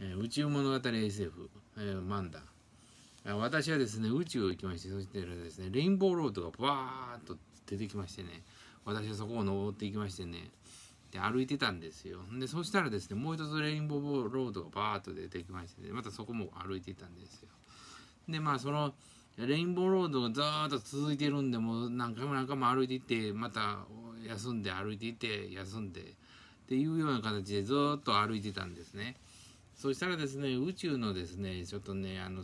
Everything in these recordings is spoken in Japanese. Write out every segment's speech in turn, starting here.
え宇宙物語 SF、えー、漫談。私はですね、宇宙行きまして、そしてですね、レインボーロードがバーっと出てきましてね、私はそこを登っていきましてね、で歩いてたんですよ。で、そしたらですね、もう一つレインボーロードがバーっと出てきましてね、またそこも歩いてたんですよ。で、まあ、その、レインボーロードがずーっと続いてるんで、もう何回も何回も歩いていって、また休んで歩いていって、休んで、っていうような形でずっと歩いてたんですね。そしたらですね、宇宙のですね、ちょっとね、あの、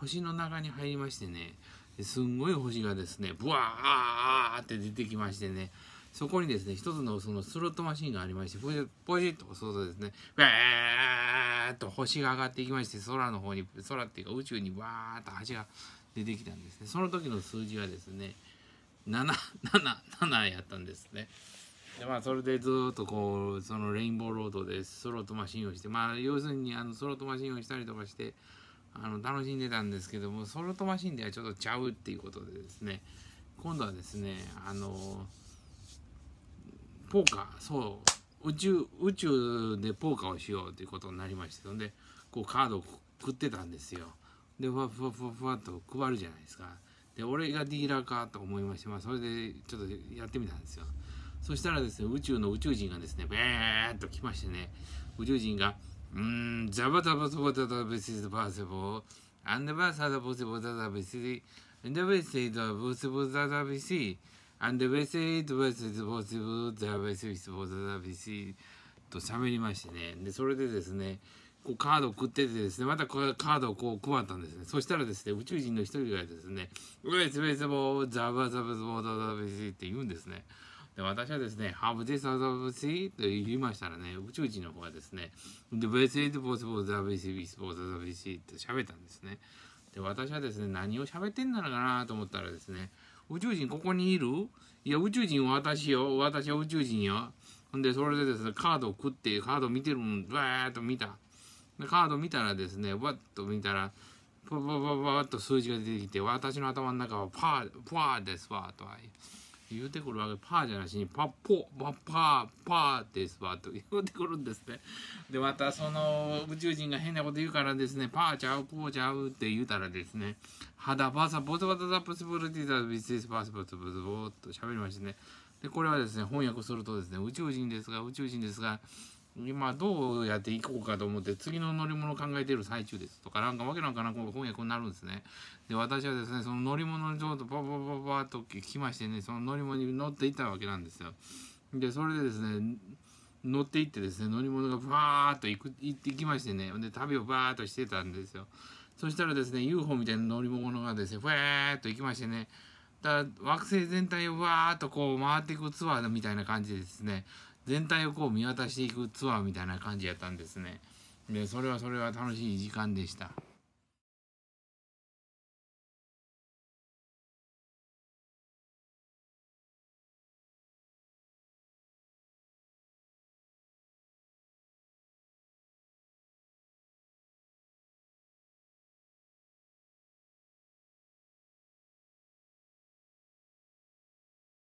星の中に入りましてね、すんごい星がですね、ブワーって出てきましてね、そこにですね、一つのそのスロットマシンがありまして、ポジポジッと押すとですね、ワーッと星が上がっていきまして、空の方に、空っていうか宇宙にバーッと橋が出てきたんですね。その時の数字はですね、7、7、7やったんですね。でまあそれでずっとこうそのレインボーロードでソロとトマシンをしてまあ要するにあのソロとトマシンをしたりとかしてあの楽しんでたんですけどもソロとトマシンではちょっとちゃうっていうことでですね今度はですねあのポーカーそう宇宙宇宙でポーカーをしようということになりましてそんでこうカードを食ってたんですよでふわふわふわふわっと配るじゃないですかで俺がディーラーかと思いまして、まあ、それでちょっとやってみたんですよそしたらですね、宇宙の宇宙人がですね、ベーっと来ましてね、宇宙人が、うーん、ザバザバザバザバベシズバーセボー、アンデバサダボセボタザベシアンデベセイドボセボタザベシアンダベセイドベセボセボザベセブスボタザベシと喋りましてね、で、それでですね、こうカードを食っててですね、またこカードをこう配ったんですね。そしたらですね、宇宙人の一人がですね、ウェイスベイスボーザバザバザボタザベシって言うんですね。で私はですね、Have this other sea と言いましたらね、宇宙人の方がですね、The best is possible, the b e ス t is possible, the b ス s t って喋ったんですね。で、私はですね、何を喋ってんだろうかなと思ったらですね、宇宙人ここにいるいや、宇宙人は私よ。私は宇宙人よ。ほんで、それでですね、カードを食って、カード見てるん、バーっと見た。でカード見たらですね、わっと見たら、パパパパッと数字が出てきて、私の頭の中はパー、パーですわ、とは。言うてくるわけパーじゃなしにパッポパッパーパーですわと 言うてくるんですねでまたその宇宙人が変なこと言うからですねパーちゃうポーちゃうって言うたらですね肌バサボサボサザプスブルティザビスパスブツブツボーっと喋りましてねでこれはですね翻訳するとですね宇宙人ですが宇宙人ですが今どうやって行こうかと思って次の乗り物考えてる最中ですとかなんかわけなんかなこう翻訳になるんですねで私はですねその乗り物にちょっとパパパパッと来ましてねその乗り物に乗っていったわけなんですよでそれでですね乗っていってですね乗り物がバーッと行く行ってきましてねで旅をバーッとしてたんですよそしたらですね UFO みたいな乗り物がですねふわーっと行きましてねだ惑星全体をわーっとこう回っていくツアーみたいな感じでですね全体をこう見渡していくツアーみたいな感じやったんですね。でそれはそれは楽しい時間でした。